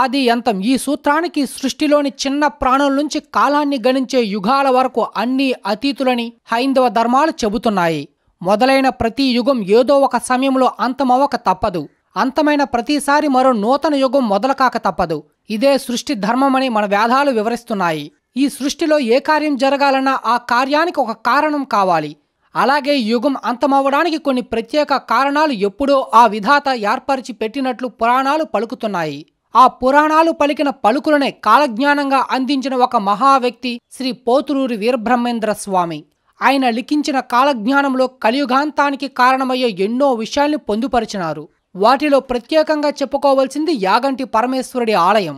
ఆది అంతం ఈ సూత్రానికి సృష్టిలోని చిన్న ప్రాణుల నుంచి కాలాన్ని గణించే యుగాల వరకు అన్ని అతీతులని హైందవ ధర్మాలు చెబుతున్నాయి మొదలైన ప్రతి యుగం ఏదో ఒక సమయంలో అంతమవ్వక తప్పదు అంతమైన ప్రతిసారి మరో నూతన యుగం మొదలకాక తప్పదు ఇదే సృష్టి ధర్మమని మన వేదాలు వివరిస్తున్నాయి ఈ సృష్టిలో ఏ కార్యం జరగాలన్నా ఆ కార్యానికి ఒక కారణం కావాలి అలాగే యుగం అంతమవ్వడానికి కొన్ని ప్రత్యేక కారణాలు ఎప్పుడో ఆ విధాత ఏర్పరిచి పెట్టినట్లు పురాణాలు పలుకుతున్నాయి ఆ పురాణాలు పలికిన పలుకులనే కాలజ్ఞానంగా అందించిన ఒక మహావ్యక్తి శ్రీ పోతులూరి వీరబ్రహ్మేంద్ర స్వామి ఆయన లిఖించిన కాలజ్ఞానంలో కలియుగాంతానికి కారణమయ్యే ఎన్నో విషయాల్ని పొందుపరిచినారు వాటిలో ప్రత్యేకంగా చెప్పుకోవలసింది యాగంటి పరమేశ్వరుడి ఆలయం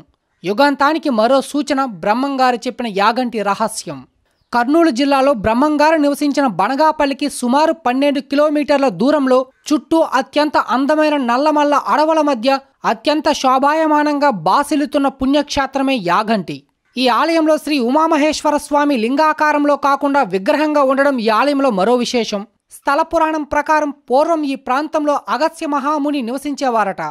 యుగాంతానికి మరో సూచన బ్రహ్మంగారు చెప్పిన యాగంటి రహస్యం కర్నూలు జిల్లాలో బ్రహ్మంగారు నివసించిన బనగాపల్లికి సుమారు పన్నెండు కిలోమీటర్ల దూరంలో చుట్టూ అత్యంత అందమైన నల్లమల్ల అడవుల మధ్య అత్యంత శోభాయమానంగా బాసిల్లుతున్న పుణ్యక్షేత్రమే యాగంటి ఈ ఆలయంలో శ్రీ ఉమామహేశ్వర స్వామి లింగాకారంలో కాకుండా విగ్రహంగా ఉండడం ఈ ఆలయంలో మరో విశేషం స్థల పురాణం ప్రకారం పూర్వం ఈ ప్రాంతంలో అగస్య మహాముని నివసించేవారట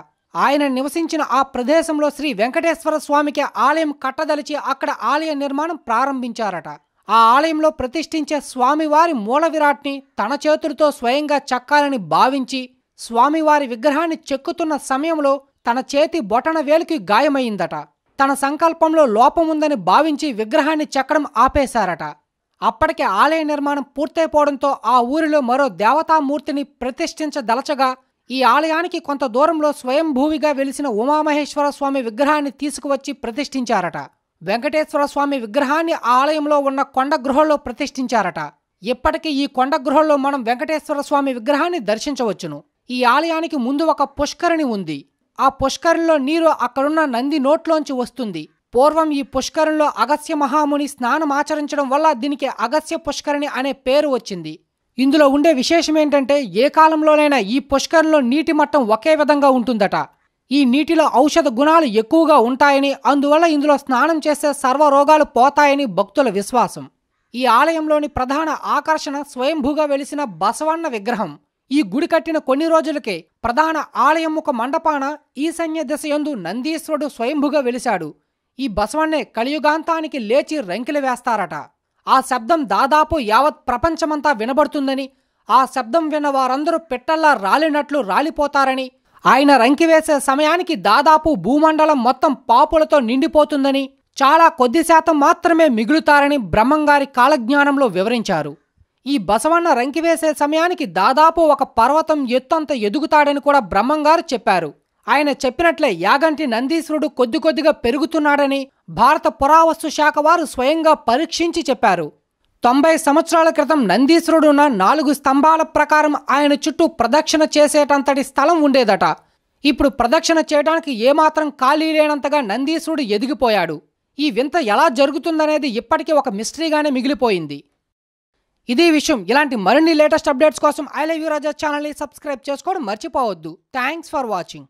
ఆయన నివసించిన ఆ ప్రదేశంలో శ్రీ వెంకటేశ్వర స్వామికి ఆలయం కట్టదలిచి అక్కడ ఆలయ నిర్మాణం ప్రారంభించారట ఆ ఆలయంలో ప్రతిష్ఠించే స్వామివారి మూల విరాట్ని తన చేతులతో స్వయంగా చక్కాలని భావించి స్వామివారి విగ్రహాన్ని చెక్కుతున్న సమయంలో తన చేతి బొటన వేలికి గాయమైందట తన సంకల్పంలో లోపముందని భావించి విగ్రహాన్ని చెక్కడం ఆపేశారట అప్పటికే ఆలయ నిర్మాణం పూర్తయిపోవడంతో ఆ ఊరిలో మరో దేవతామూర్తిని ప్రతిష్ఠించదలచగా ఈ ఆలయానికి కొంత దూరంలో స్వయంభూవిగా వెలిసిన ఉమామహేశ్వర స్వామి విగ్రహాన్ని తీసుకువచ్చి ప్రతిష్ఠించారట వెంకటేశ్వర స్వామి విగ్రహాన్ని ఆలయంలో ఉన్న కొండ గృహంలో ప్రతిష్ఠించారట ఇప్పటికీ ఈ కొండ గృహంలో మనం వెంకటేశ్వర స్వామి విగ్రహాన్ని దర్శించవచ్చును ఈ ఆలయానికి ముందు ఒక పుష్కరిణి ఉంది ఆ పుష్కరిలో నీరు అక్కడున్న నంది నోట్లోంచి వస్తుంది పూర్వం ఈ పుష్కరిణిలో అగస్య మహాముని స్నానం ఆచరించడం వల్ల దీనికి అగస్య పుష్కరిణి అనే పేరు వచ్చింది ఇందులో ఉండే విశేషమేంటంటే ఏ కాలంలోనైనా ఈ పుష్కరిణిలో నీటి మట్టం ఒకే విధంగా ఉంటుందట ఈ నీటిలో ఔషధ గుణాలు ఎక్కువగా ఉంటాయని అందువల్ల ఇందులో స్నానం చేసే సర్వ రోగాలు పోతాయని భక్తుల విశ్వాసం ఈ ఆలయంలోని ప్రధాన ఆకర్షణ స్వయంభూగా వెలిసిన బసవన్న విగ్రహం ఈ గుడి కట్టిన కొన్ని రోజులకే ప్రధాన ఆలయం ఒక మండపాన ఈశాన్య దిశయందు నందీశ్వరుడు స్వయంభుగా వెలిశాడు ఈ బసవన్నే కలియుగాంతానికి లేచి రంకిలు వేస్తారట ఆ శబ్దం దాదాపు యావత్ ప్రపంచమంతా వినబడుతుందని ఆ శబ్దం విన్న వారందరూ పిట్టల్లా రాలినట్లు రాలిపోతారని ఆయన రంకి వేసే సమయానికి దాదాపు భూమండలం మొత్తం పాపులతో నిండిపోతుందని చాలా కొద్ది శాతం మాత్రమే మిగులుతారని బ్రహ్మంగారి కాలజ్ఞానంలో వివరించారు ఈ బసవన్న రంకి వేసే సమయానికి దాదాపు ఒక పర్వతం ఎత్తంత ఎదుగుతాడని కూడా బ్రహ్మంగారు చెప్పారు ఆయన చెప్పినట్లే యాగంటి నందీశ్వరుడు కొద్ది కొద్దిగా పెరుగుతున్నాడని భారత పురావస్తు శాఖ వారు స్వయంగా పరీక్షించి చెప్పారు తొంభై సంవత్సరాల క్రితం ఉన్న నాలుగు స్తంభాల ప్రకారం ఆయన చుట్టూ ప్రదక్షిణ చేసేటంతటి స్థలం ఉండేదట ఇప్పుడు ప్రదక్షిణ చేయడానికి ఏమాత్రం ఖాళీ లేనంతగా నందీశ్వరుడు ఎదిగిపోయాడు ఈ వింత ఎలా జరుగుతుందనేది ఇప్పటికీ ఒక మిస్టరీగానే మిగిలిపోయింది ఇదే విషయం ఇలాంటి మరిన్ని లేటెస్ట్ అప్డేట్స్ కోసం ఐ లవ్ యూ రాజా ఛానల్ని సబ్స్క్రైబ్ చేసుకోవడం మర్చిపోవద్దు థ్యాంక్స్ ఫర్ వాచింగ్